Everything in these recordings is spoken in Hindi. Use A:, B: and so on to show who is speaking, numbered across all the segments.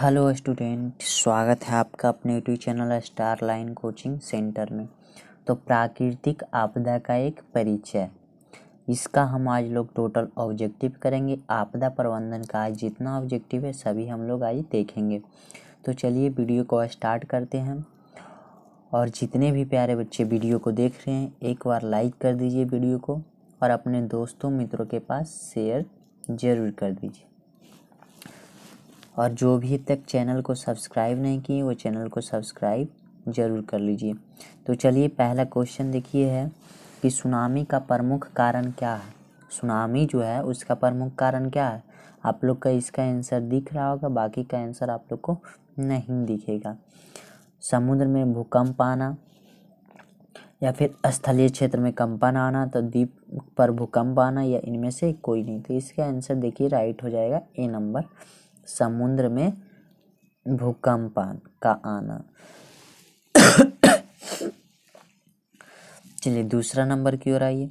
A: हेलो स्टूडेंट स्वागत है आपका अपने YouTube channel star line coaching centre में तो प्राकृतिक आपदा का एक परिचय इसका हम आज लोग टोटल ऑब्जेक्टिव करेंगे आपदा प्रबंधन का आज जितना ऑब्जेक्टिव है सभी हम लोग आज देखेंगे तो चलिए वीडियो को स्टार्ट करते हैं और जितने भी प्यारे बच्चे वीडियो को देख रहे हैं एक बार लाइक कर दीजिए वीडियो को और अपने दोस्तों मित्रों के पास शेयर ज़रूर कर दीजिए और जो भी तक चैनल को सब्सक्राइब नहीं किए वो चैनल को सब्सक्राइब ज़रूर कर लीजिए तो चलिए पहला क्वेश्चन देखिए है कि सुनामी का प्रमुख कारण क्या है सुनामी जो है उसका प्रमुख कारण क्या है आप लोग का इसका आंसर दिख रहा होगा बाकी का आंसर आप लोग को नहीं दिखेगा समुद्र में भूकंप आना या फिर स्थलीय क्षेत्र में कंपन आना तो द्वीप पर भूकंप आना या इनमें से कोई नहीं तो इसका आंसर देखिए राइट हो जाएगा ए नंबर समुद्र में भूकंप का आना चलिए दूसरा नंबर की ओर आइए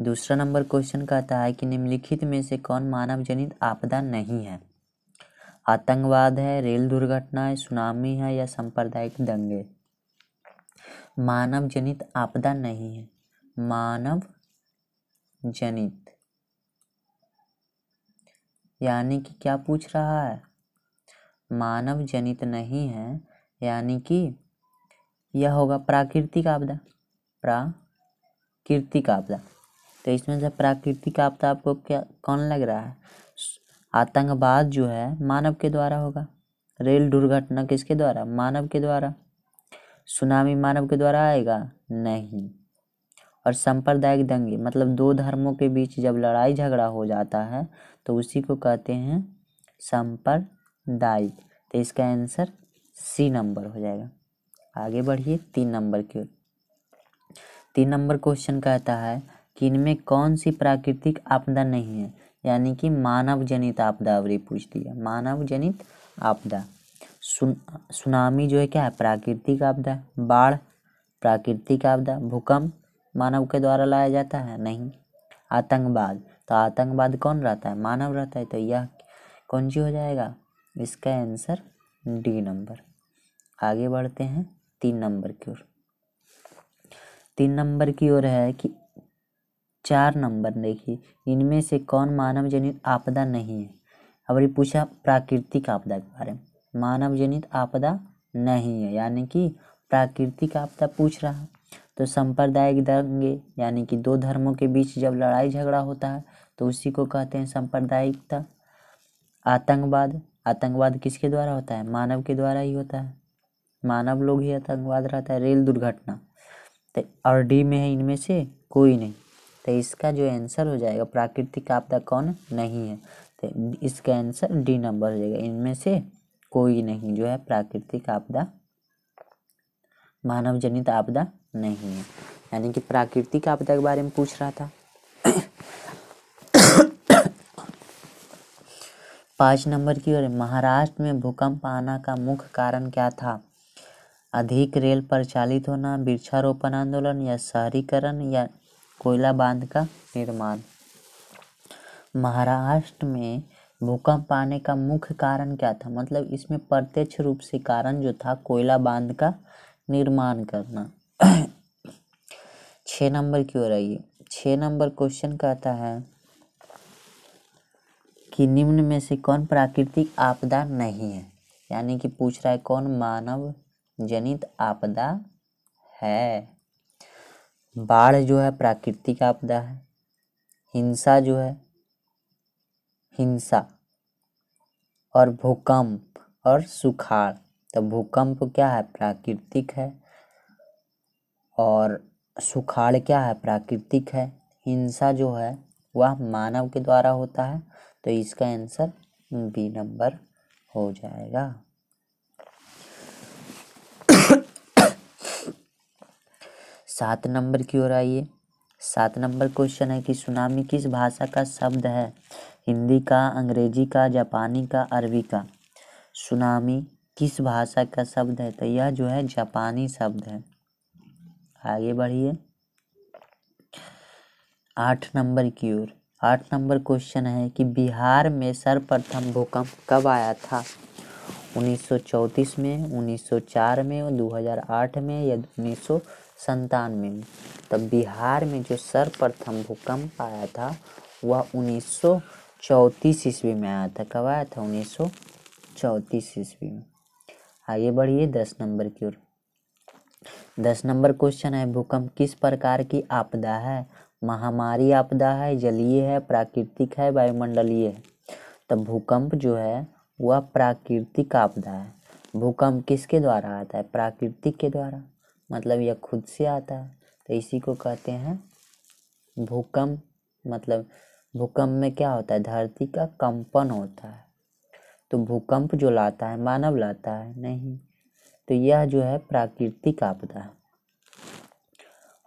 A: दूसरा नंबर क्वेश्चन कहता है कि निम्नलिखित में से कौन मानव जनित आपदा नहीं है आतंकवाद है रेल दुर्घटना है सुनामी है या सांप्रदायिक दंगे मानव जनित आपदा नहीं है मानव जनित यानी कि क्या पूछ रहा है मानव जनित नहीं है यानी कि यह होगा प्राकृतिक आपदा प्राकृतिक आपदा तो इसमें से प्राकृतिक आपदा आपको क्या कौन लग रहा है आतंकवाद जो है मानव के द्वारा होगा रेल दुर्घटना किसके द्वारा मानव के द्वारा सुनामी मानव के द्वारा आएगा नहीं और सांप्रदायिक दंगे मतलब दो धर्मों के बीच जब लड़ाई झगड़ा हो जाता है तो उसी को कहते हैं सांप्रदायिक तो इसका आंसर सी नंबर हो जाएगा आगे बढ़िए तीन नंबर की तीन नंबर क्वेश्चन कहता है कि इनमें कौन सी प्राकृतिक आपदा नहीं है यानी कि मानव जनित आपदा अवरी पूछ दिया मानव जनित आपदा सुन सुनामी जो है क्या है प्राकृतिक आपदा बाढ़ प्राकृतिक आपदा भूकंप मानव के द्वारा लाया जाता है नहीं आतंकवाद तो आतंकवाद कौन रहता है मानव रहता है तो यह कौन सी हो जाएगा इसका आंसर डी नंबर आगे बढ़ते हैं तीन नंबर की ओर तीन नंबर की ओर है कि चार नंबर देखिए इनमें से कौन मानव जनित आपदा नहीं है अब ये पूछा प्राकृतिक आपदा के बारे में मानव जनित आपदा नहीं है यानी कि प्राकृतिक आपदा पूछ रहा तो सांप्रदायिक दंगे यानी कि दो धर्मों के बीच जब लड़ाई झगड़ा होता है तो उसी को कहते हैं सांप्रदायिकता आतंकवाद आतंकवाद किसके द्वारा होता है मानव के द्वारा ही होता है मानव लोग ही आतंकवाद रहता है रेल दुर्घटना तो और डी में है इनमें से कोई नहीं तो इसका जो आंसर हो जाएगा प्राकृतिक आपदा कौन नहीं है तो इसका आंसर डी नंबर हो जाएगा इनमें से कोई नहीं जो है प्राकृतिक आपदा मानव जनित आपदा नहीं है यानी कि प्राकृतिक आपदा के बारे में पूछ रहा था पाँच नंबर की ओर महाराष्ट्र में भूकंप आना का मुख्य कारण क्या था अधिक रेल प्रचालित होना वृक्षारोपण आंदोलन या शहरीकरण या कोयला बांध का निर्माण महाराष्ट्र में भूकंप आने का मुख्य कारण क्या था मतलब इसमें प्रत्यक्ष रूप से कारण जो था कोयला बांध का निर्माण करना छः नंबर की ओर आइए छः नंबर क्वेश्चन कहता है कि निम्न में से कौन प्राकृतिक आपदा नहीं है यानी कि पूछ रहा है कौन मानव जनित आपदा है बाढ़ जो है प्राकृतिक आपदा है हिंसा जो है हिंसा और भूकंप और सुखाड़ तो भूकंप क्या है प्राकृतिक है और सुखाड़ क्या है प्राकृतिक है हिंसा जो है वह मानव के द्वारा होता है तो इसका आंसर बी नंबर हो जाएगा सात नंबर की ओर आइए सात नंबर क्वेश्चन है कि सुनामी किस भाषा का शब्द है हिंदी का अंग्रेजी का जापानी का अरबी का सुनामी किस भाषा का शब्द है तो यह जो है जापानी शब्द है आगे बढ़िए आठ नंबर की ओर आठ नंबर क्वेश्चन है कि बिहार में सर्वप्रथम भूकंप कब आया था 1934 में 1904 में 2008 में या उन्नीस में तब बिहार में जो सर्वप्रथम भूकंप आया था वह उन्नीस चौंतीस ईस्वी में आया था कब आया था उन्नीस सौ ईस्वी में आगे बढ़िए दस नंबर की ओर दस नंबर क्वेश्चन है भूकंप किस प्रकार की आपदा है महामारी आपदा है जलीय है प्राकृतिक है वायुमंडलीय है तो भूकंप जो है वह प्राकृतिक आपदा है भूकंप किसके द्वारा आता है प्राकृतिक के द्वारा मतलब यह खुद से आता है तो इसी को कहते हैं भूकंप मतलब भूकंप में क्या होता है धरती का कंपन होता है तो भूकंप जो लाता है मानव लाता है नहीं तो यह जो है प्राकृतिक आपदा है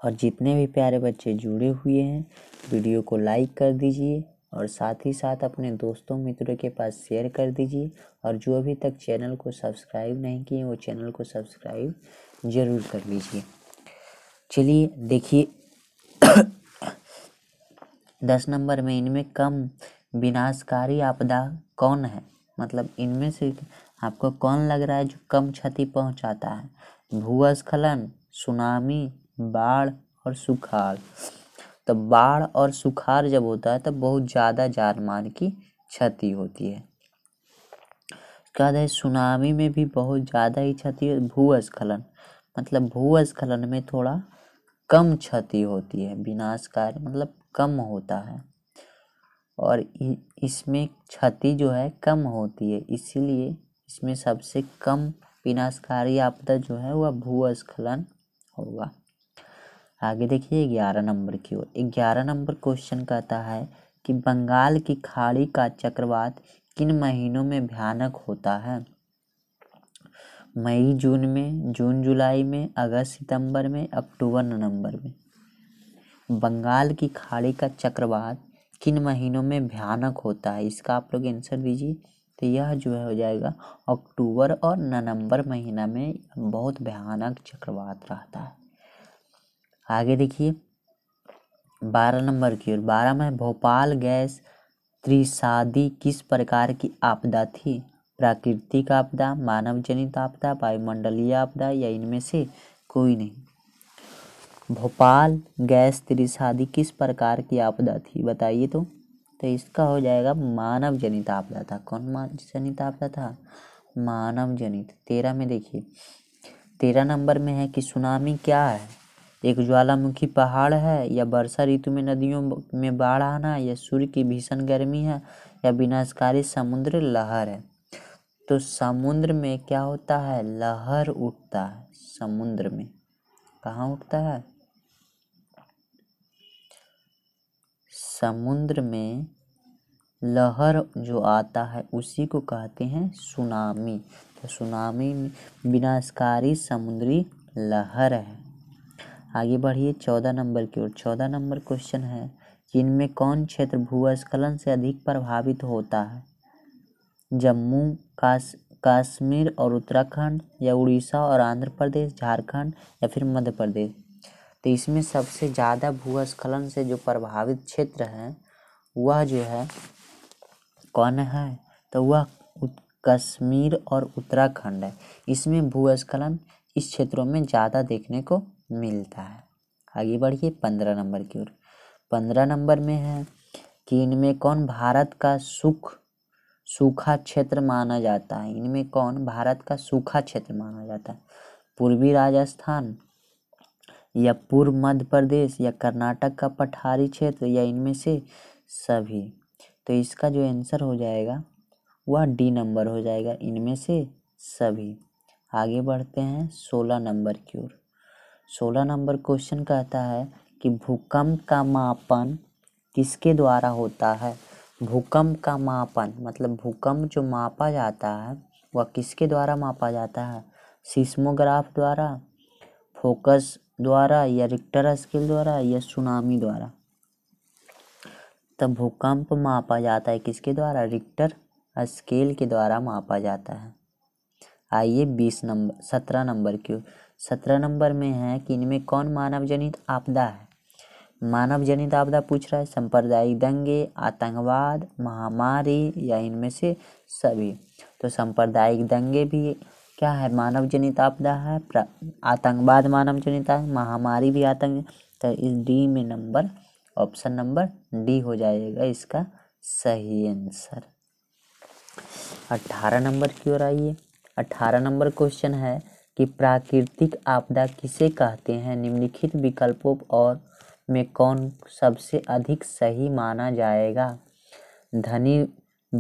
A: और जितने भी प्यारे बच्चे जुड़े हुए हैं वीडियो को लाइक कर दीजिए और साथ ही साथ अपने दोस्तों मित्रों के पास शेयर कर दीजिए और जो अभी तक चैनल को सब्सक्राइब नहीं किए वो चैनल को सब्सक्राइब ज़रूर कर लीजिए चलिए देखिए दस नंबर में इनमें कम विनाशकारी आपदा कौन है मतलब इनमें से आपको कौन लग रहा है जो कम क्षति पहुंचाता है भूस्खलन सुनामी बाढ़ और सुखाड़ तो बाढ़ और सुखाड़ जब होता है तो बहुत ज़्यादा जान माल की क्षति होती है उसके बाद है सुनामी में भी बहुत ज़्यादा ही क्षति भूस्खलन मतलब भूस्खलन में थोड़ा कम क्षति होती है विनाशकारी मतलब कम होता है और इसमें क्षति जो है कम होती है इसीलिए इसमें सबसे कम विनाशकारी आपदा जो है वह भूस्खलन होगा आगे देखिए ग्यारह नंबर की ओर ग्यारह नंबर क्वेश्चन कहता है कि बंगाल की खाड़ी का चक्रवात किन महीनों में भयानक होता है मई जून में जून जुलाई में अगस्त सितंबर में अक्टूबर नवंबर में बंगाल की खाड़ी का चक्रवात किन महीनों में भयानक होता है इसका आप लोग आंसर दीजिए तो यह जो है हो जाएगा अक्टूबर और नवंबर महीना में बहुत भयानक चक्रवात रहता है आगे देखिए बारह नंबर की ओर बारह में भोपाल गैस त्रिसादी किस प्रकार की आपदा थी प्राकृतिक आपदा मानव जनित आपदा वायुमंडलीय आपदा या इनमें से कोई नहीं भोपाल गैस त्रिसादी किस प्रकार की आपदा थी बताइए तो तो इसका हो जाएगा मानव जनित आपदा था कौन मानव जनित आपदा था मानव जनित तेरह में देखिए तेरह नंबर में है कि सुनामी क्या है एक ज्वालामुखी पहाड़ है या वर्षा ऋतु में नदियों में बाढ़ आना या सूर्य की भीषण गर्मी है या विनाशकारी समुद्र लहर है तो समुद्र में क्या होता है लहर उठता है समुद्र में कहाँ उठता है समुद्र में लहर जो आता है उसी को कहते हैं सुनामी तो सुनामी विनाशकारी समुद्री लहर है आगे बढ़िए चौदह नंबर की ओर चौदह नंबर क्वेश्चन है चीन में कौन क्षेत्र भूस्खलन से अधिक प्रभावित होता है जम्मू काश कश्मीर और उत्तराखंड या उड़ीसा और आंध्र प्रदेश झारखंड या फिर मध्य प्रदेश तो इसमें सबसे ज़्यादा भूस्खलन से जो प्रभावित क्षेत्र है वह जो है कौन है तो वह कश्मीर और उत्तराखंड है इसमें भूस्खलन इस क्षेत्रों में ज़्यादा देखने को मिलता है आगे बढ़िए पंद्रह नंबर की ओर पंद्रह नंबर में है कि इनमें कौन भारत का सुख सूखा क्षेत्र माना जाता है इनमें कौन भारत का सूखा क्षेत्र माना जाता है पूर्वी राजस्थान या पूर्व मध्य प्रदेश या कर्नाटक का पठारी क्षेत्र या इनमें से सभी तो इसका जो आंसर हो जाएगा वह डी नंबर हो जाएगा इनमें से सभी आगे बढ़ते हैं सोलह नंबर की ओर सोलह नंबर क्वेश्चन कहता है कि भूकंप का मापन किसके द्वारा होता है भूकंप का मापन मतलब भूकंप जो मापा जाता है वह किसके द्वारा मापा जाता है सिस्मोग्राफ द्वारा फोकस द्वारा या रिक्टर स्केल द्वारा या सुनामी द्वारा तब भूकंप मापा जाता है किसके द्वारा रिक्टर स्केल के द्वारा मापा जाता है आइए बीस नंबर सत्रह नंबर क्यों सत्रह नंबर में है कि इनमें कौन मानव जनित आपदा है मानव जनित आपदा पूछ रहा है सांप्रदायिक दंगे आतंकवाद महामारी या इनमें से सभी तो सांप्रदायिक दंगे भी क्या है मानव जनित आपदा है आतंकवाद मानव जनित महामारी भी आतंक तो इस डी में नंबर ऑप्शन नंबर डी हो जाएगा इसका सही आंसर अट्ठारह नंबर की ओर आइए अट्ठारह नंबर क्वेश्चन है कि प्राकृतिक आपदा किसे कहते हैं निम्नलिखित विकल्पों और में कौन सबसे अधिक सही माना जाएगा धनी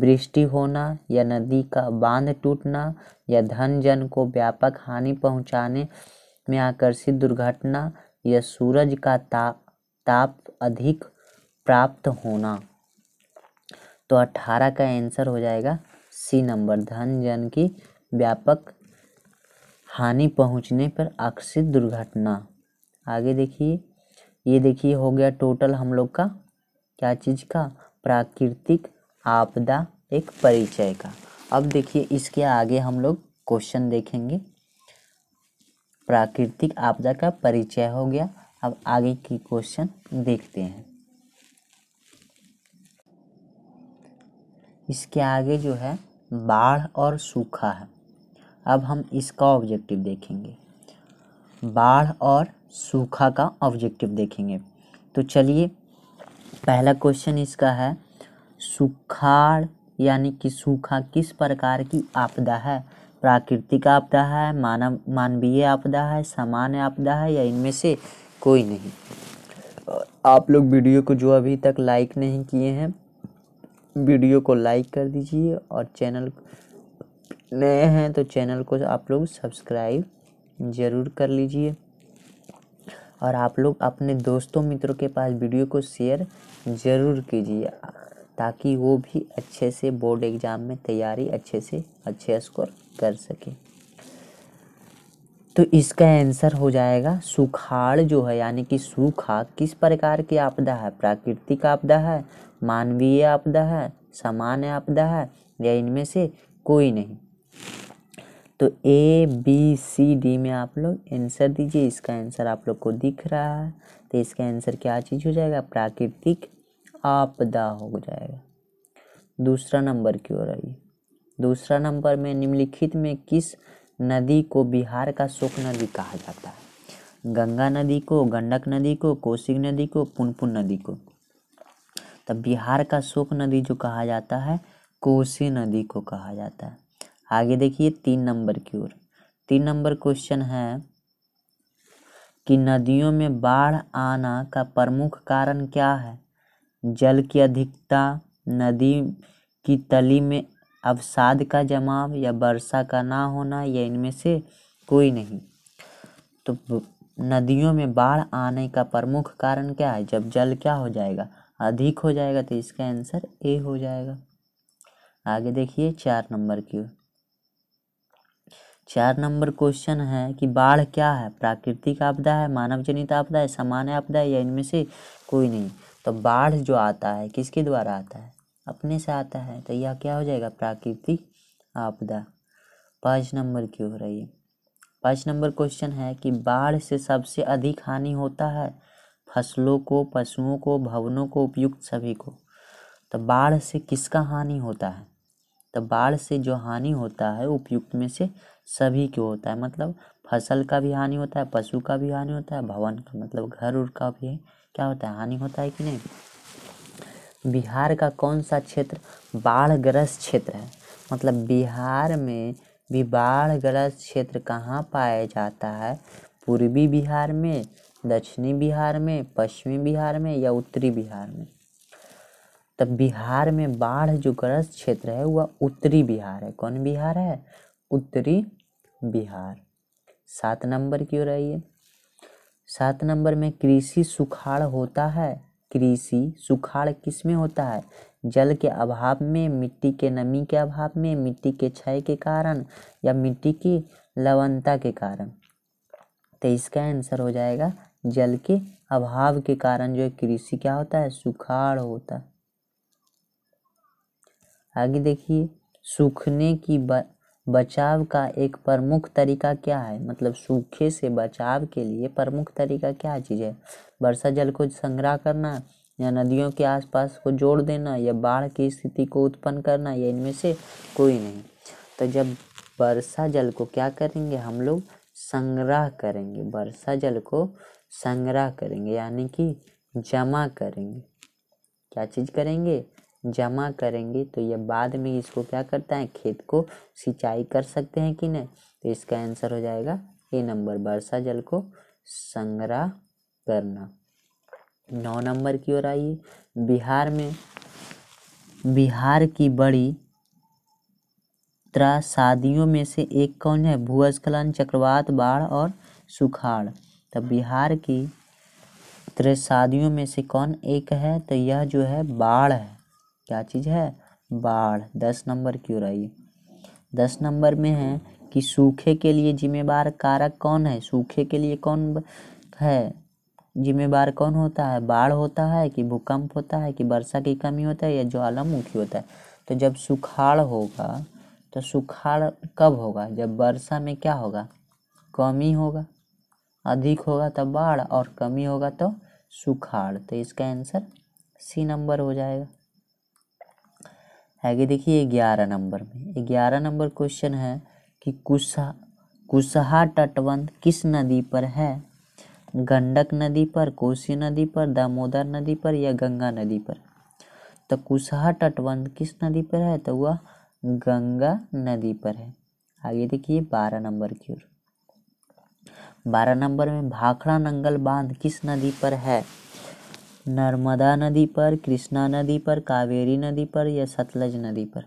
A: वृष्टि होना या नदी का बांध टूटना या धन जन को व्यापक हानि पहुंचाने में आकर्षित दुर्घटना या सूरज का ताप ताप अधिक प्राप्त होना तो अठारह का आंसर हो जाएगा सी नंबर धन जन की व्यापक हानि पहुंचने पर आकस्मिक दुर्घटना आगे देखिए ये देखिए हो गया टोटल हम लोग का क्या चीज़ का प्राकृतिक आपदा एक परिचय का अब देखिए इसके आगे हम लोग क्वेश्चन देखेंगे प्राकृतिक आपदा का परिचय हो गया अब आगे की क्वेश्चन देखते हैं इसके आगे जो है बाढ़ और सूखा है अब हम इसका ऑब्जेक्टिव देखेंगे बाढ़ और सूखा का ऑब्जेक्टिव देखेंगे तो चलिए पहला क्वेश्चन इसका है सुखाड़ यानी कि सूखा किस प्रकार की आपदा है प्राकृतिक आपदा है मानव मानवीय आपदा है सामान्य आपदा है या इनमें से कोई नहीं आप लोग वीडियो को जो अभी तक लाइक नहीं किए हैं वीडियो को लाइक कर दीजिए और चैनल नए हैं तो चैनल को आप लोग सब्सक्राइब ज़रूर कर लीजिए और आप लोग अपने दोस्तों मित्रों के पास वीडियो को शेयर ज़रूर कीजिए ताकि वो भी अच्छे से बोर्ड एग्ज़ाम में तैयारी अच्छे से अच्छे स्कोर कर सके तो इसका आंसर हो जाएगा सुखाड़ जो है यानी कि सूखा किस प्रकार की आपदा है प्राकृतिक आपदा है मानवीय आपदा है सामान्य आपदा है या इनमें से कोई नहीं तो ए बी सी डी में आप लोग आंसर दीजिए इसका आंसर आप लोग को दिख रहा है तो इसका आंसर क्या चीज़ हो जाएगा प्राकृतिक आपदा हो जाएगा दूसरा नंबर की ओर आइए दूसरा नंबर में निम्नलिखित में किस नदी को बिहार का शोक नदी कहा जाता है गंगा नदी को गंडक नदी को कोसी नदी को पुनपुन नदी को तब तो बिहार का शोक नदी जो कहा जाता है कोसी नदी को कहा जाता है आगे देखिए तीन नंबर की ओर तीन नंबर क्वेश्चन है कि नदियों में बाढ़ आना का प्रमुख कारण क्या है जल की अधिकता नदी की तली में अवसाद का जमाव या वर्षा का ना होना या इनमें से कोई नहीं तो नदियों में बाढ़ आने का प्रमुख कारण क्या है जब जल क्या हो जाएगा अधिक हो जाएगा तो इसका आंसर ए हो जाएगा आगे देखिए चार नंबर की ओर चार नंबर क्वेश्चन है कि बाढ़ क्या है प्राकृतिक आपदा है मानव जनित आपदा है सामान्य आपदा है या इनमें से कोई नहीं तो बाढ़ जो आता है किसके द्वारा आता है अपने से आता है तो यह क्या हो जाएगा प्राकृतिक आपदा पाँच नंबर की हो रही है पाँच नंबर क्वेश्चन है कि बाढ़ से सबसे अधिक हानि होता है फसलों को पशुओं को भवनों को उपयुक्त सभी को तो बाढ़ से किसका हानि होता है तो बाढ़ से जो हानि होता है उपयुक्त में से सभी को होता है मतलब फसल का भी हानि होता है पशु का भी हानि होता है भवन का मतलब घर उर का भी क्या होता है हानि होता है कि नहीं बिहार का कौन सा क्षेत्र बाढ़ग्रस्त क्षेत्र है मतलब बिहार में भी बाढ़ग्रस्त क्षेत्र कहाँ पाया जाता है पूर्वी बिहार में दक्षिणी बिहार में पश्चिमी बिहार में या उत्तरी बिहार में तब बिहार में बाढ़ जो ग्रस्त क्षेत्र है वह उत्तरी बिहार है कौन बिहार है उत्तरी बिहार सात नंबर की ओर आइए सात नंबर में कृषि सुखाड़ होता है कृषि सुखाड़ किस में होता है जल के अभाव में मिट्टी के नमी के अभाव में मिट्टी के क्षय के कारण या मिट्टी की लवणता के कारण तो इसका आंसर हो जाएगा जल के अभाव के कारण जो है कृषि क्या होता है सुखाड़ होता है आगे देखिए सूखने की बचाव का एक प्रमुख तरीका क्या है मतलब सूखे से बचाव के लिए प्रमुख तरीका क्या चीज़ है वर्षा जल को संग्रह करना या नदियों के आसपास को जोड़ देना या बाढ़ की स्थिति को उत्पन्न करना या इनमें से कोई नहीं तो जब वर्षा जल को क्या करेंगे हम लोग संग्रह करेंगे वर्षा जल को संग्रह करेंगे यानी कि जमा करेंगे क्या चीज़ करेंगे जमा करेंगे तो ये बाद में इसको क्या करता है खेत को सिंचाई कर सकते हैं कि नहीं तो इसका आंसर हो जाएगा ए नंबर वर्षा जल को संग्रह करना नौ नंबर की ओर आइए बिहार में बिहार की बड़ी त्रासादियों में से एक कौन है भूस्खलन चक्रवात बाढ़ और सुखाड़ तो बिहार की शादियों में से कौन एक है तो यह जो है बाढ़ है क्या चीज़ है बाढ़ दस नंबर क्यों रही दस नंबर में है कि सूखे के लिए जिम्मेवार कारक कौन है सूखे के लिए कौन है जिम्मेवार कौन होता है बाढ़ होता है कि भूकंप होता है कि वर्षा की कमी होता है या ज्वालामुखी होता है तो जब सुखाड़ होगा तो सुखाड़ कब होगा जब वर्षा में क्या होगा कमी होगा अधिक होगा तो बाढ़ और कमी होगा तो सुखाड़ तो इसका आंसर सी नंबर हो जाएगा आगे देखिए ग्यारह नंबर में ग्यारह नंबर क्वेश्चन है कि कुशा कुशहा तटबंध किस नदी पर है गंडक नदी पर कोसी नदी पर दामोदर नदी पर या गंगा नदी पर तो कुशहा तटबंध किस नदी पर है तो वह गंगा नदी पर है आगे देखिए बारह नंबर की ओर बारह नंबर में भाखड़ा नंगल बांध किस नदी पर है नर्मदा नदी पर कृष्णा नदी पर कावेरी नदी पर या सतलज नदी पर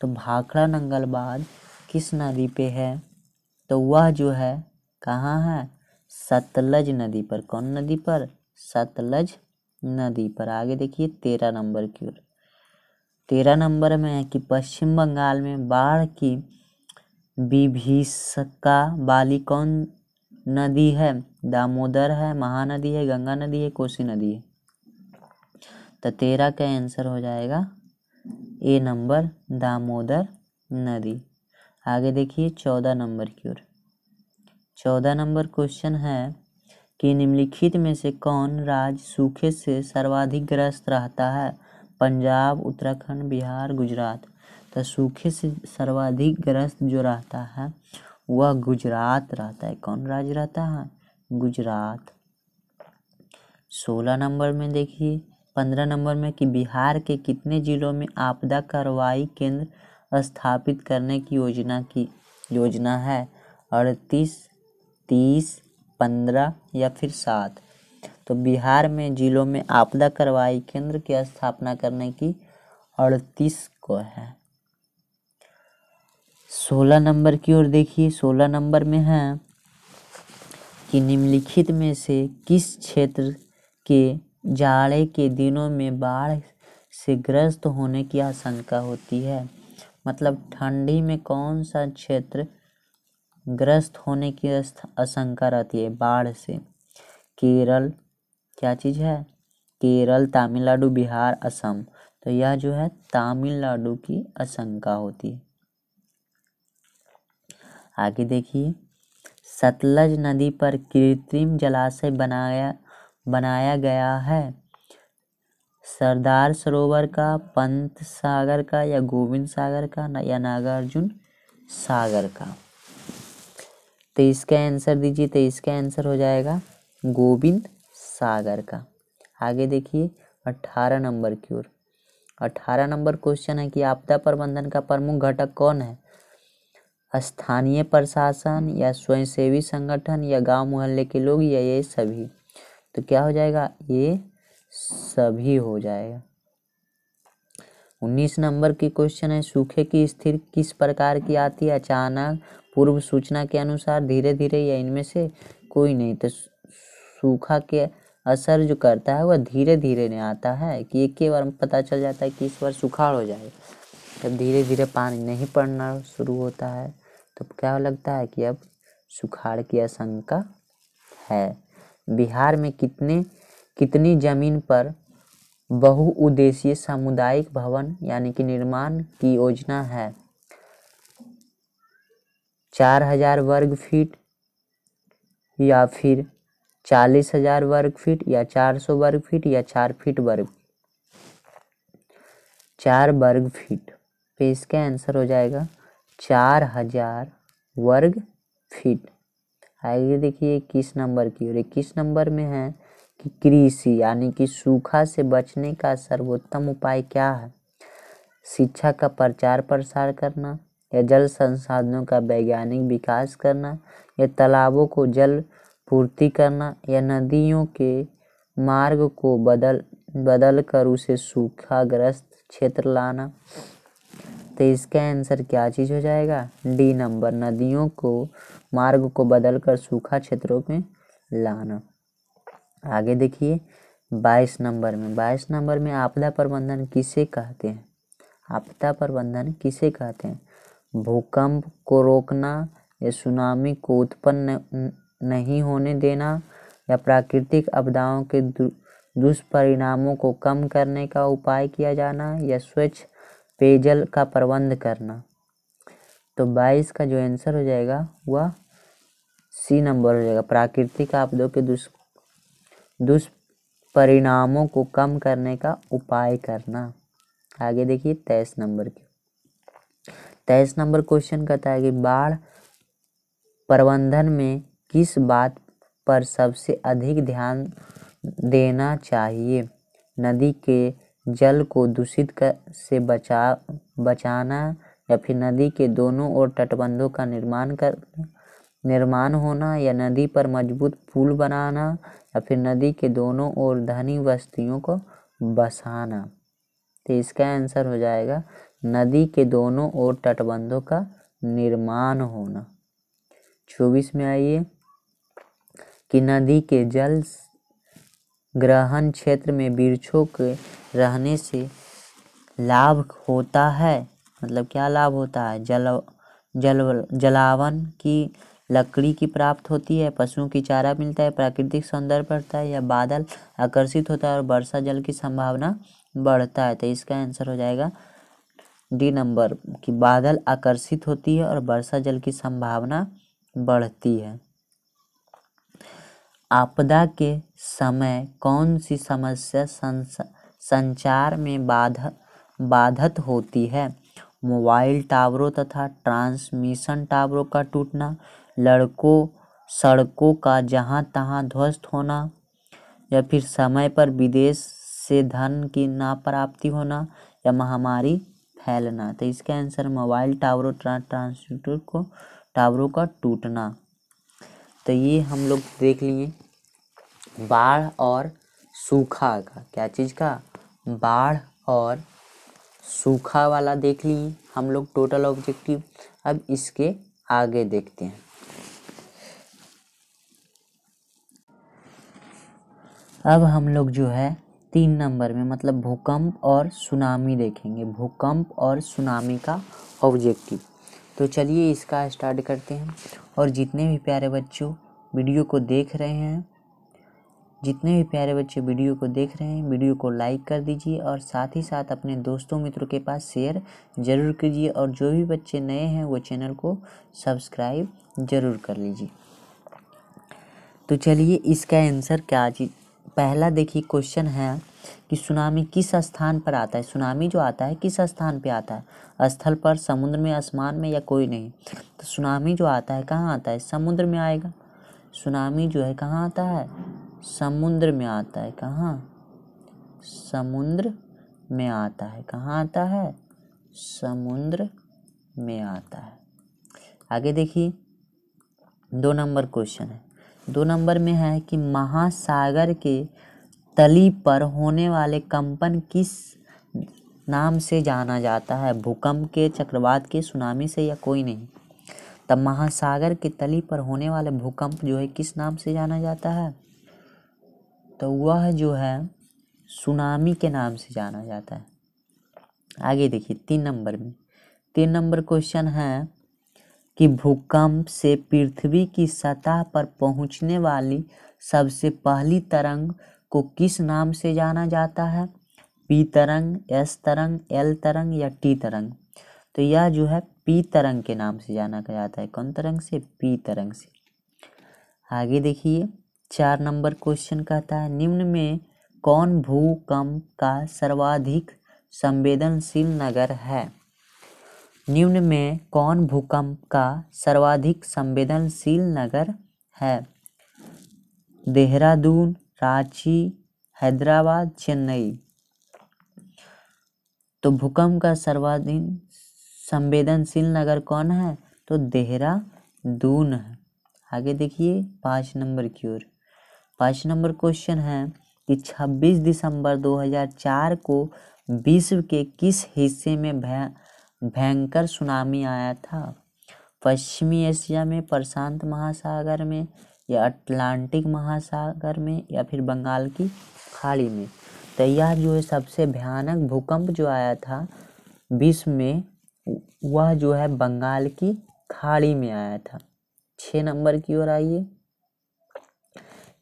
A: तो भाखड़ा नंगल बांध किस नदी पे है तो वह जो है कहाँ है सतलज नदी पर कौन नदी पर सतलज नदी पर आगे देखिए तेरह नंबर की ओर तेरह नंबर में है कि पश्चिम बंगाल में बाढ़ की विभीषका वाली कौन नदी है दामोदर है महानदी है गंगा नदी है कोसी नदी है तो तेरह का आंसर हो जाएगा ए नंबर दामोदर नदी आगे देखिए चौदह नंबर की ओर चौदह नंबर क्वेश्चन है कि निम्नलिखित में से कौन राज्य सूखे से सर्वाधिक ग्रस्त रहता है पंजाब उत्तराखंड बिहार गुजरात तो सूखे से सर्वाधिक ग्रस्त जो रहता है वह गुजरात रहता है कौन राज्य रहता है गुजरात सोलह नंबर में देखिए पंद्रह नंबर में कि बिहार के कितने जिलों में आपदा कार्रवाई केंद्र स्थापित करने की योजना की योजना है अड़तीस तीस पंद्रह या फिर सात तो बिहार में जिलों में आपदा कार्रवाई केंद्र की स्थापना करने की अड़तीस को है सोलह नंबर की ओर देखिए सोलह नंबर में है कि निम्नलिखित में से किस क्षेत्र के जाड़े के दिनों में बाढ़ से ग्रस्त होने की आशंका होती है मतलब ठंडी में कौन सा क्षेत्र ग्रस्त होने की आशंका रहती है बाढ़ से केरल क्या चीज़ है केरल तमिलनाडु बिहार असम तो यह जो है तमिलनाडु की आशंका होती है आगे देखिए सतलज नदी पर कृत्रिम जलाशय बनाया बनाया गया है सरदार सरोवर का पंत सागर का या गोविंद सागर का ना, या नागार्जुन सागर का तो इसका आंसर दीजिए तो इसका आंसर हो जाएगा गोविंद सागर का आगे देखिए अट्ठारह नंबर की ओर अठारह नंबर क्वेश्चन है कि आपदा प्रबंधन का प्रमुख घटक कौन है स्थानीय प्रशासन या स्वयंसेवी संगठन या गांव मोहल्ले के लोग या ये सभी तो क्या हो जाएगा ये सभी हो जाएगा उन्नीस नंबर की क्वेश्चन है सूखे की स्थिर किस प्रकार की आती है अचानक पूर्व सूचना के अनुसार धीरे धीरे या इनमें से कोई नहीं तो सूखा के असर जो करता है वह धीरे धीरे नहीं आता है कि एक ही बार पता चल जाता है कि इस बार सुखाड़ हो जाए जब धीरे धीरे पानी नहीं पड़ना शुरू होता है तो क्या लगता है कि अब सुखाड़ की आशंका है बिहार में कितने कितनी जमीन पर बहुउद्देशीय सामुदायिक भवन यानी कि निर्माण की योजना है चार हजार वर्ग फीट या फिर चालीस हजार वर्ग फीट या चार सौ वर्ग फीट या चार फीट वर्ग चार वर्ग फीट पे तो इसका आंसर हो जाएगा चार हजार वर्ग फीट आइए देखिए इक्कीस नंबर की और इक्कीस नंबर में है कि कृषि यानी कि सूखा से बचने का सर्वोत्तम उपाय क्या है शिक्षा का प्रचार प्रसार करना या जल संसाधनों का वैज्ञानिक विकास करना या तालाबों को जल पूर्ति करना या नदियों के मार्ग को बदल बदल कर उसे सूखाग्रस्त क्षेत्र लाना तो इसका आंसर क्या चीज़ हो जाएगा डी नंबर नदियों को मार्ग को बदलकर सूखा क्षेत्रों में लाना आगे देखिए बाईस नंबर में बाईस नंबर में आपदा प्रबंधन किसे कहते हैं आपदा प्रबंधन किसे कहते हैं भूकंप को रोकना या सुनामी को उत्पन्न नहीं होने देना या प्राकृतिक आपदाओं के दुष्परिणामों को कम करने का उपाय किया जाना या स्वच्छ पेयजल का प्रबंध करना तो बाईस का जो आंसर हो जाएगा वह सी नंबर हो जाएगा प्राकृतिक आपदा के दुष दुष्परिणामों को कम करने का उपाय करना आगे देखिए तेईस नंबर के तेईस नंबर क्वेश्चन कहता है कि बाढ़ प्रबंधन में किस बात पर सबसे अधिक ध्यान देना चाहिए नदी के जल को दूषित कर से बचा बचाना या फिर नदी के दोनों ओर तटबंधों का निर्माण कर निर्माण होना या नदी पर मजबूत पुल बनाना या फिर नदी के दोनों ओर धनी बस्तियों को बसाना तो इसका आंसर हो जाएगा नदी के दोनों ओर तटबंधों का निर्माण होना चौबीस में आइए कि नदी के जल ग्रहण क्षेत्र में वृक्षों के रहने से लाभ होता है मतलब क्या लाभ होता है जल जल जलावन की लकड़ी की प्राप्त होती है पशुओं की चारा मिलता है प्राकृतिक सौंदर्य बढ़ता है या बादल आकर्षित होता है और वर्षा जल की संभावना बढ़ता है तो इसका आंसर हो जाएगा डी नंबर कि बादल आकर्षित होती है और वर्षा जल की संभावना बढ़ती है आपदा के समय कौन सी समस्या संचार में बाध बाधत होती है मोबाइल टावरों तथा ट्रांसमिशन टावरों का टूटना लड़कों सड़कों का जहाँ तहाँ ध्वस्त होना या फिर समय पर विदेश से धन की ना प्राप्ति होना या महामारी फैलना तो इसका आंसर मोबाइल टावरों ट्रांसमीटर को टावरों का टूटना तो ये हम लोग देख लिए बाढ़ और सूखा का क्या चीज़ का बाढ़ और सूखा वाला देख लिए हम लोग टोटल ऑब्जेक्टिव अब इसके आगे देखते हैं अब हम लोग जो है तीन नंबर में मतलब भूकंप और सुनामी देखेंगे भूकंप और सुनामी का ऑब्जेक्टिव तो चलिए इसका स्टार्ट करते हैं और जितने भी प्यारे बच्चों वीडियो को देख रहे हैं जितने भी प्यारे बच्चे वीडियो को देख रहे हैं वीडियो को लाइक कर दीजिए और साथ ही साथ अपने दोस्तों मित्रों के पास शेयर ज़रूर कीजिए और जो भी बच्चे नए हैं वो चैनल को सब्सक्राइब ज़रूर कर लीजिए तो चलिए इसका आंसर क्या जी पहला देखिए क्वेश्चन है कि सुनामी किस स्थान पर आता है सुनामी जो आता है किस स्थान पर आता है स्थल पर समुद्र में आसमान में या कोई नहीं तो सुनामी जो आता है कहाँ आता है समुद्र में आएगा सुनामी जो है कहाँ आता है समुद्र में आता है कहाँ समुद्र में आता है कहाँ आता है समुद्र में आता है आगे देखिए दो नंबर क्वेश्चन है दो नंबर में है कि महासागर के तली पर होने वाले कंपन किस नाम से जाना जाता है भूकंप के चक्रवात के सुनामी से या कोई नहीं तब महासागर के तली पर होने वाले भूकंप जो है किस नाम से जाना जाता है तो वह जो है सुनामी के नाम से जाना जाता है आगे देखिए तीन नंबर में तीन नंबर क्वेश्चन है कि भूकंप से पृथ्वी की सतह पर पहुंचने वाली सबसे पहली तरंग को किस नाम से जाना जाता है पी तरंग एस तरंग एल तरंग या टी तरंग तो यह जो है पी तरंग के नाम से जाना जाता है कौन तरंग से पी तरंग से आगे देखिए चार नंबर क्वेश्चन कहता है निम्न में कौन भूकंप का सर्वाधिक संवेदनशील नगर है निम्न में कौन भूकंप का सर्वाधिक संवेदनशील नगर है देहरादून रांची हैदराबाद चेन्नई तो भूकंप का सर्वाधिक संवेदनशील नगर कौन है तो देहरादून है आगे देखिए पाँच नंबर की ओर पाँच नंबर क्वेश्चन है कि 26 दिसंबर 2004 को विश्व के किस हिस्से में भयंकर सुनामी आया था पश्चिमी एशिया में प्रशांत महासागर में या अटलांटिक महासागर में या फिर बंगाल की खाड़ी में तो यह जो है सबसे भयानक भूकंप जो आया था विश्व में वह जो है बंगाल की खाड़ी में आया था छः नंबर की ओर आइए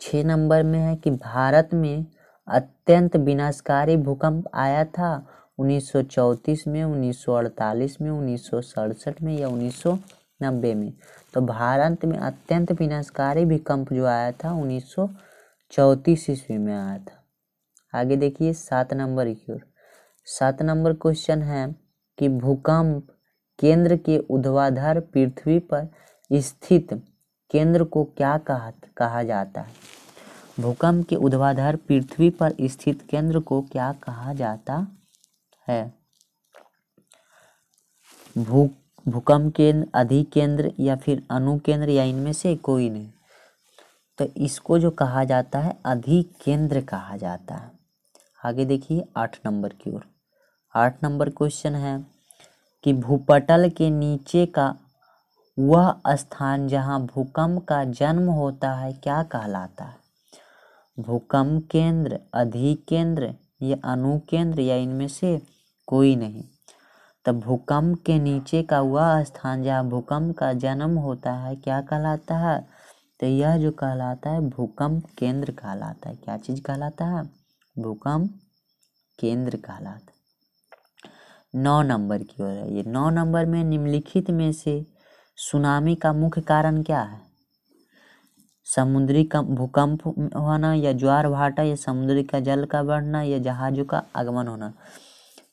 A: छः नंबर में है कि भारत में अत्यंत विनाशकारी भूकंप आया था 1934 में 1948 में 1967 में या 1990 में तो भारत में अत्यंत विनाशकारी भूकंप जो आया था उन्नीस सौ ईस्वी में आया था आगे देखिए सात नंबर की ओर सात नंबर क्वेश्चन है कि भूकंप केंद्र के उद्वाधार पृथ्वी पर स्थित केंद्र को क्या कहा कहा जाता है भूकंप के उद्वाधार पृथ्वी पर स्थित केंद्र को क्या कहा जाता है भूक भूकंप केंद्र अधिकेंद्र या फिर अनुकेंद्र या इनमें से कोई नहीं तो इसको जो कहा जाता है अधिकेंद्र कहा जाता है आगे देखिए आठ नंबर की ओर आठ नंबर क्वेश्चन है कि भूपटल के नीचे का वह स्थान जहां भूकंप का जन्म होता है क्या कहलाता है भूकंप केंद्र अधिकेंद्र या अनुकेंद्र या इनमें से कोई नहीं तो भूकंप के नीचे का वह स्थान जहाँ भूकंप का जन्म होता है क्या कहलाता है तो यह जो कहलाता है भूकंप केंद्र कहलाता है क्या चीज कहलाता है भूकंप केंद्र कहलाता है नौ नंबर की ओर है ये नौ नंबर में निम्नलिखित में से सुनामी का मुख्य कारण क्या है समुद्री का भूकंप होना या ज्वार भाटा या समुद्र का जल का बढ़ना या जहाजों का आगमन होना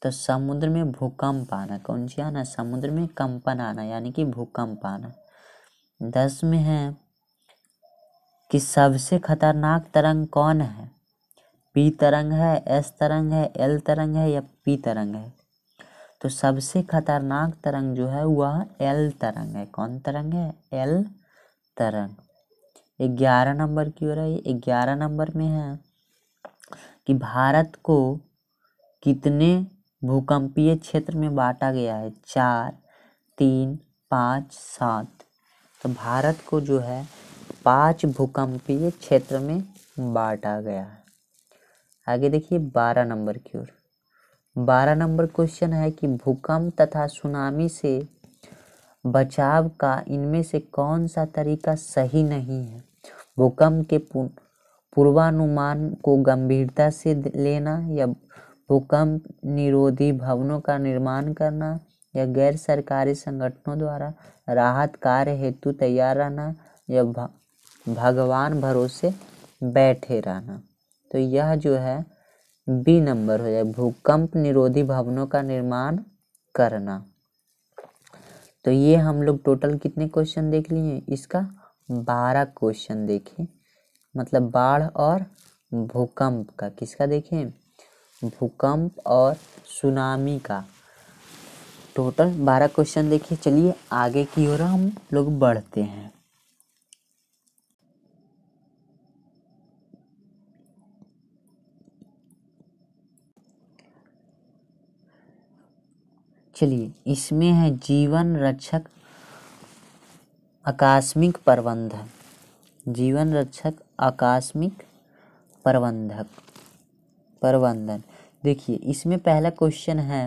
A: तो समुद्र में भूकंप आना कौन सी आना समुद्र में कंपन आना यानी कि भूकंप आना दस में है कि सबसे खतरनाक तरंग कौन है पी तरंग है एस तरंग है एल तरंग है या पी तरंग है तो सबसे खतरनाक तरंग जो है वह एल तरंग है कौन तरंग है एल तरंग ग्यारह नंबर की ओर है ग्यारह नंबर में है कि भारत को कितने भूकंपीय क्षेत्र में बांटा गया है चार तीन पाँच सात तो भारत को जो है पांच भूकंपीय क्षेत्र में बांटा गया है आगे देखिए बारह नंबर की ओर बारह नंबर क्वेश्चन है कि भूकंप तथा सुनामी से बचाव का इनमें से कौन सा तरीका सही नहीं है भूकंप के पूर्वानुमान को गंभीरता से लेना या भूकंप निरोधी भवनों का निर्माण करना या गैर सरकारी संगठनों द्वारा राहत कार्य हेतु तैयार रहना या भगवान भरोसे बैठे रहना तो यह जो है बी नंबर हो जाए भूकंप निरोधी भवनों का निर्माण करना तो ये हम लोग टोटल कितने क्वेश्चन देख लिए इसका बारह क्वेश्चन देखें मतलब बाढ़ और भूकंप का किसका देखें भूकंप और सुनामी का टोटल बारह क्वेश्चन देखिए चलिए आगे की ओर हम लोग बढ़ते हैं चलिए इसमें है जीवन रक्षक आकस्मिक प्रबंधन जीवन रक्षक आकस्मिक प्रबंधक प्रबंधन देखिए इसमें पहला क्वेश्चन है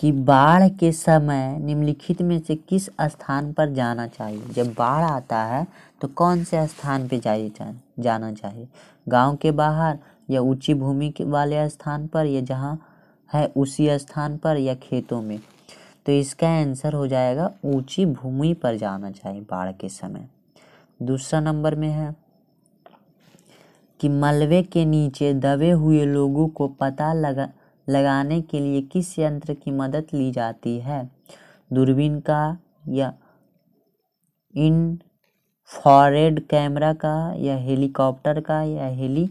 A: कि बाढ़ के समय निम्नलिखित में से किस स्थान पर जाना चाहिए जब बाढ़ आता है तो कौन से स्थान पर जाइए जाना चाहिए गांव के बाहर या ऊंची भूमि के वाले स्थान पर या जहां है उसी स्थान पर या खेतों में तो इसका आंसर हो जाएगा ऊंची भूमि पर जाना चाहिए बाढ़ के समय दूसरा नंबर में है कि मलबे के नीचे दबे हुए लोगों को पता लगा लगाने के लिए किस यंत्र की मदद ली जाती है दूरबीन का या इन फॉरेड कैमरा का या हेलीकॉप्टर का या हेली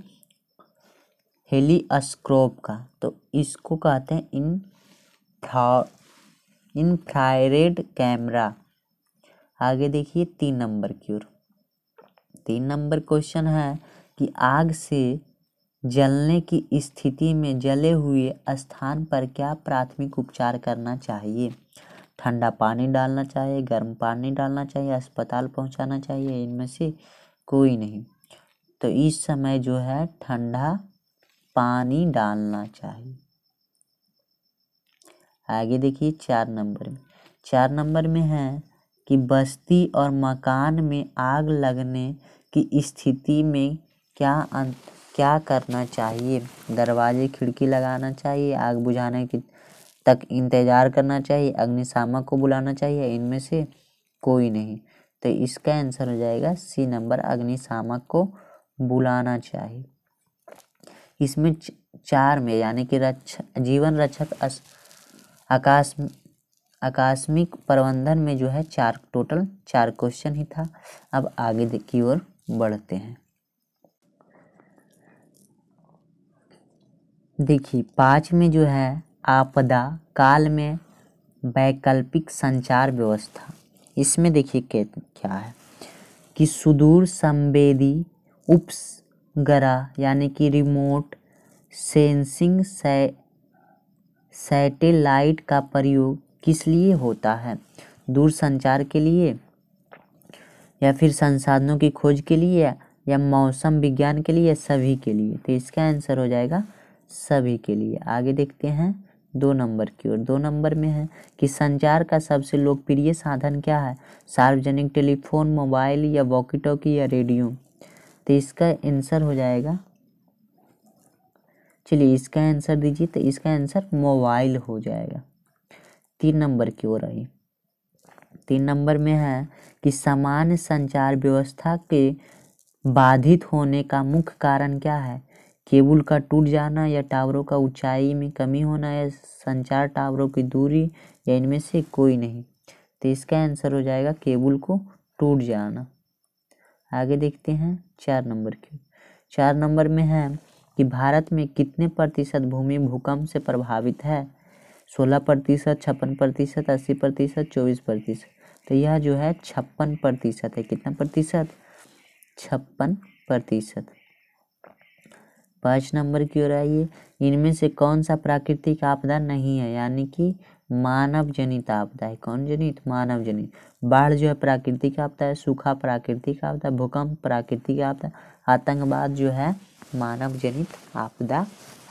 A: हेलीस्क्रोप का तो इसको कहते हैं इन इन इनफ्रारेड कैमरा आगे देखिए तीन नंबर की ओर तीन नंबर क्वेश्चन है कि आग से जलने की स्थिति में जले हुए स्थान पर क्या प्राथमिक उपचार करना चाहिए ठंडा पानी डालना चाहिए गर्म पानी डालना चाहिए अस्पताल पहुंचाना चाहिए इनमें से कोई नहीं तो इस समय जो है ठंडा पानी डालना चाहिए आगे देखिए चार नंबर में चार नंबर में है कि बस्ती और मकान में आग लगने की स्थिति में क्या अंत क्या करना चाहिए दरवाजे खिड़की लगाना चाहिए आग बुझाने की तक इंतज़ार करना चाहिए अग्निशामक को बुलाना चाहिए इनमें से कोई नहीं तो इसका आंसर हो जाएगा सी नंबर अग्निशामक को बुलाना चाहिए इसमें चार में यानी कि रक्षा जीवन रक्षक आकाश आकस्मिक प्रबंधन में जो है चार टोटल चार क्वेश्चन ही था अब आगे की ओर बढ़ते हैं देखिए पाँच में जो है आपदा काल में वैकल्पिक संचार व्यवस्था इसमें देखिए क्या है कि सुदूर संवेदी उपग्रह यानी कि रिमोट सेंसिंग से, का प्रयोग किस लिए होता है दूर संचार के लिए या फिर संसाधनों की खोज के लिए या मौसम विज्ञान के लिए सभी के लिए तो इसका आंसर हो जाएगा सभी के लिए आगे देखते हैं दो नंबर की ओर दो नंबर में है कि संचार का सबसे लोकप्रिय साधन क्या है सार्वजनिक टेलीफोन मोबाइल या वॉकी टॉकी या रेडियो तो इसका आंसर हो जाएगा चलिए इसका आंसर दीजिए तो इसका आंसर मोबाइल हो जाएगा तीन नंबर की ओर आई तीन नंबर में है कि सामान्य संचार व्यवस्था के बाधित होने का मुख्य कारण क्या है केबल का टूट जाना या टावरों का ऊंचाई में कमी होना या संचार टावरों की दूरी या इनमें से कोई नहीं तो इसका आंसर हो जाएगा केबल को टूट जाना आगे देखते हैं चार नंबर के चार नंबर में है कि भारत में कितने प्रतिशत भूमि भूकंप से प्रभावित है सोलह प्रतिशत छप्पन प्रतिशत अस्सी प्रतिशत चौबीस प्रतिशत तो यह जो है छप्पन प्रतिशत है कितना प्रतिशत छप्पन प्रतिशत पाँच नंबर की ओर आइए इनमें से कौन सा प्राकृतिक आपदा नहीं है यानी कि मानव जनित आपदा है कौन जनित मानव जनित बाढ़ जो है प्राकृतिक आपदा है सूखा प्राकृतिक आपदा भूकंप प्राकृतिक आपदा आतंकवाद जो है मानव जनित आपदा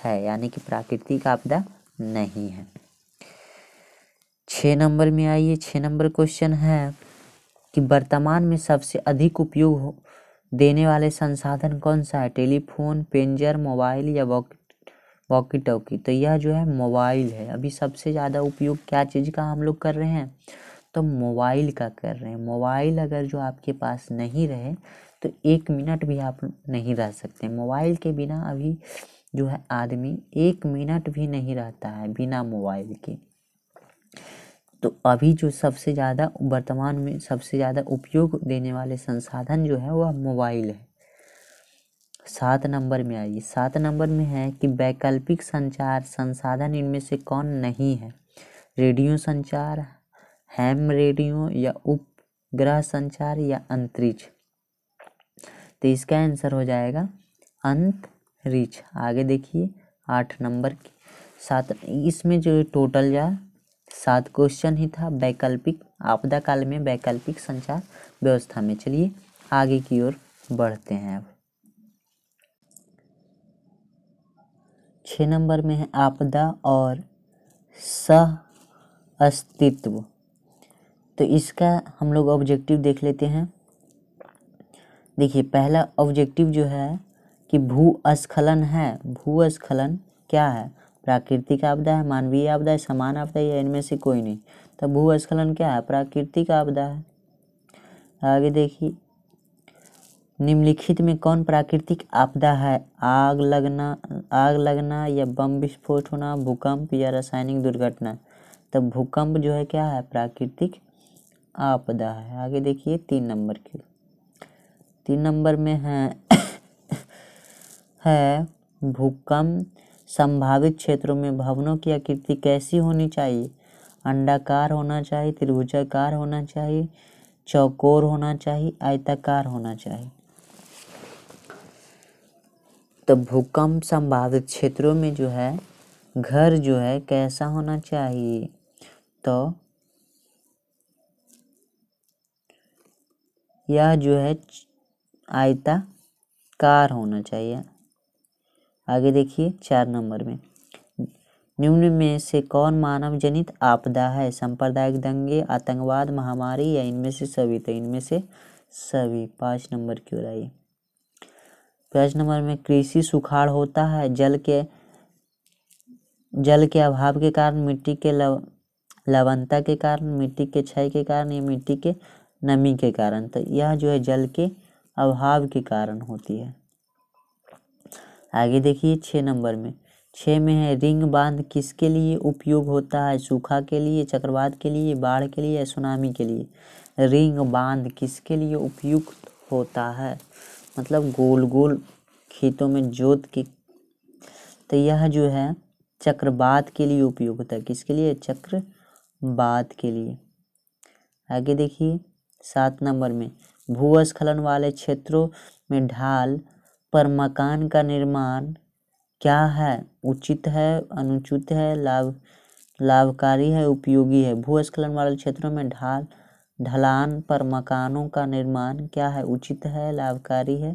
A: है यानी कि प्राकृतिक आपदा नहीं है छ नंबर में आइए छ नंबर क्वेश्चन है कि वर्तमान में सबसे अधिक उपयोग देने वाले संसाधन कौन सा है टेलीफोन पेंजर मोबाइल या वॉकी टॉकी तो यह जो है मोबाइल है अभी सबसे ज़्यादा उपयोग क्या चीज़ का हम लोग कर रहे हैं तो मोबाइल का कर रहे हैं मोबाइल अगर जो आपके पास नहीं रहे तो एक मिनट भी आप नहीं रह सकते मोबाइल के बिना अभी जो है आदमी एक मिनट भी नहीं रहता है बिना मोबाइल के तो अभी जो सबसे ज़्यादा वर्तमान में सबसे ज़्यादा उपयोग देने वाले संसाधन जो है वह मोबाइल है सात नंबर में आइए सात नंबर में है कि वैकल्पिक संचार संसाधन इनमें से कौन नहीं है रेडियो संचार हैम रेडियो या उपग्रह संचार या अंतरिक्ष तो इसका आंसर हो जाएगा अंतरिक्ष आगे देखिए आठ नंबर की सात इसमें जो टोटल या सात क्वेश्चन ही था वैकल्पिक आपदा काल में वैकल्पिक संचार व्यवस्था में चलिए आगे की ओर बढ़ते हैं अब छ नंबर में है आपदा और सह अस्तित्व तो इसका हम लोग ऑब्जेक्टिव देख लेते हैं देखिए पहला ऑब्जेक्टिव जो है कि भूस्खलन है भूस्खलन क्या है प्राकृतिक आपदा है मानवीय आपदा है समान आपदा है या इनमें से कोई नहीं तो भूस्खलन क्या है प्राकृतिक आपदा है आगे देखिए निम्नलिखित में कौन प्राकृतिक आपदा है आग लगना आग लगना या बम विस्फोट होना भूकंप या रासायनिक दुर्घटना तो भूकंप जो है क्या है प्राकृतिक आपदा है आगे देखिए तीन नंबर की तीन नंबर में है है भूकंप संभावित क्षेत्रों में भवनों की आकृति कैसी होनी चाहिए अंडाकार होना चाहिए त्रिभुजाकार होना चाहिए चौकोर होना चाहिए आयताकार होना चाहिए तो भूकंप संभावित क्षेत्रों में जो है घर जो है कैसा होना चाहिए तो यह जो है आयताकार होना चाहिए आगे देखिए चार नंबर में निम्न में से कौन मानव जनित आपदा है सांप्रदायिक दंगे आतंकवाद महामारी या इनमें से सभी तो इनमें से सभी पाँच नंबर की ओर आइए पाँच नंबर में कृषि सुखाड़ होता है जल के जल के अभाव के कारण मिट्टी के लव लवणता के कारण मिट्टी के क्षय के कारण या मिट्टी के नमी के कारण तो यह जो है जल के अभाव के कारण होती है आगे देखिए छः नंबर में छः में है रिंग बांध किसके लिए उपयोग होता है सूखा के लिए चक्रवात के लिए बाढ़ के लिए या सुनामी के लिए रिंग बांध किसके लिए उपयुक्त होता है मतलब गोल गोल खेतों में जोत के तो यह जो है चक्रवात के लिए उपयोग होता है किसके लिए चक्रवात के लिए आगे देखिए सात नंबर में भूस्खलन वाले क्षेत्रों में ढाल पर मकान का निर्माण क्या है उचित है अनुचित है लाभ लाभकारी है उपयोगी है भूस्खलन वाले क्षेत्रों में ढाल ढलान पर मकानों का निर्माण क्या है उचित है लाभकारी है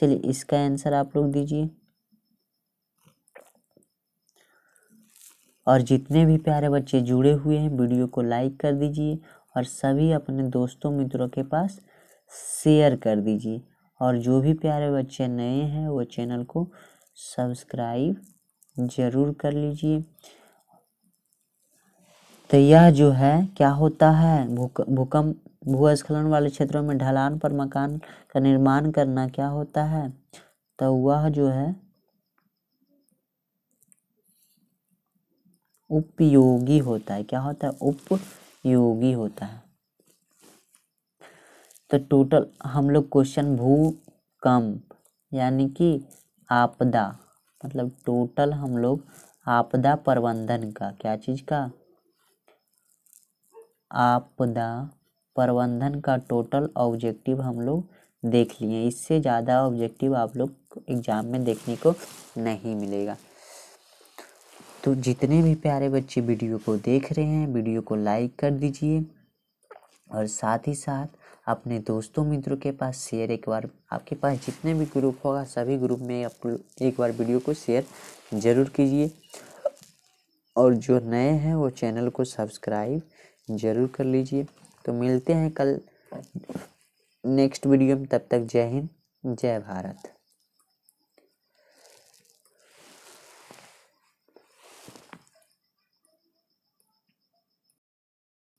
A: चलिए इसका आंसर आप लोग दीजिए और जितने भी प्यारे बच्चे जुड़े हुए हैं वीडियो को लाइक कर दीजिए और सभी अपने दोस्तों मित्रों के पास शेयर कर दीजिए और जो भी प्यारे बच्चे नए हैं वो चैनल को सब्सक्राइब ज़रूर कर लीजिए तो यह जो है क्या होता है भूकंप भूस्खलन वाले क्षेत्रों में ढलान पर मकान का निर्माण करना क्या होता है तो वह जो है उपयोगी होता है क्या होता है उपयोगी होता है तो टोटल हम लोग क्वेश्चन भूकंप यानी कि आपदा मतलब टोटल हम लोग आपदा प्रबंधन का क्या चीज़ का आपदा प्रबंधन का टोटल ऑब्जेक्टिव हम लोग देख लिए इससे ज़्यादा ऑब्जेक्टिव आप लोग एग्ज़ाम में देखने को नहीं मिलेगा तो जितने भी प्यारे बच्चे वीडियो को देख रहे हैं वीडियो को लाइक कर दीजिए और साथ ही साथ अपने दोस्तों मित्रों के पास शेयर एक बार आपके पास जितने भी ग्रुप होगा सभी ग्रुप में एक बार वीडियो को शेयर ज़रूर कीजिए और जो नए हैं वो चैनल को सब्सक्राइब ज़रूर कर लीजिए तो मिलते हैं कल नेक्स्ट वीडियो में तब तक जय हिंद जय भारत